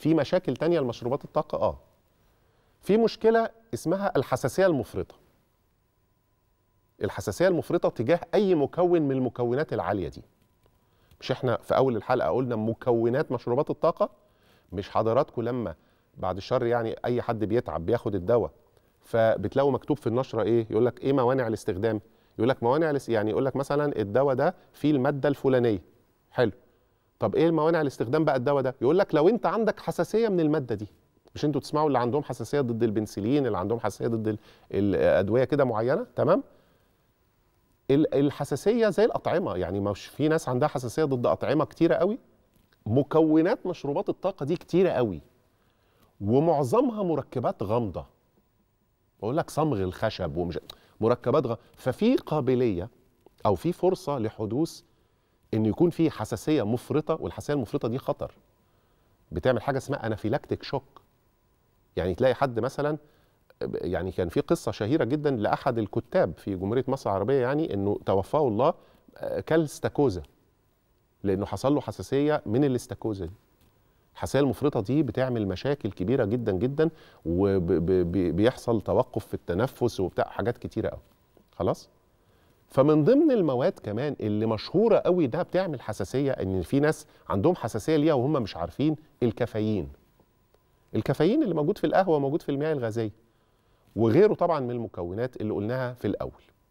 في مشاكل تانية لمشروبات الطاقة اه في مشكلة اسمها الحساسية المفرطة الحساسية المفرطة تجاه أي مكون من المكونات العالية دي مش احنا في أول الحلقة قلنا مكونات مشروبات الطاقة مش حضراتكم لما بعد الشر يعني أي حد بيتعب بياخد الدواء فبتلاقوا مكتوب في النشرة إيه يقول لك إيه موانع الاستخدام يقول لك موانع يعني يقول لك مثلا الدواء ده فيه المادة الفلانية حلو طب ايه الموانع لاستخدام بقى الدواء ده يقول لك لو انت عندك حساسيه من الماده دي مش انتوا تسمعوا اللي عندهم حساسيه ضد البنسلين اللي عندهم حساسيه ضد الادويه كده معينه تمام الحساسيه زي الاطعمه يعني مش في ناس عندها حساسيه ضد اطعمه كتيره قوي مكونات مشروبات الطاقه دي كتيره قوي ومعظمها مركبات غامضه بقول لك صمغ الخشب ومش مركبات غامضه ففي قابليه او في فرصه لحدوث ان يكون في حساسيه مفرطه والحساسيه المفرطه دي خطر بتعمل حاجه اسمها انافيلاكتيك شوك يعني تلاقي حد مثلا يعني كان في قصه شهيره جدا لاحد الكتاب في جمهوريه مصر العربيه يعني انه توفاه الله آه، كل استاكوزا لانه حصل له حساسيه من الاستاكوزا دي الحساسيه المفرطه دي بتعمل مشاكل كبيره جدا جدا وبيحصل توقف في التنفس وبتاع حاجات كتيره قوي خلاص فمن ضمن المواد كمان اللي مشهوره قوي ده بتعمل حساسيه ان في ناس عندهم حساسيه ليها وهم مش عارفين الكافيين الكافيين اللي موجود في القهوه موجود في المياه الغازيه وغيره طبعا من المكونات اللي قلناها في الاول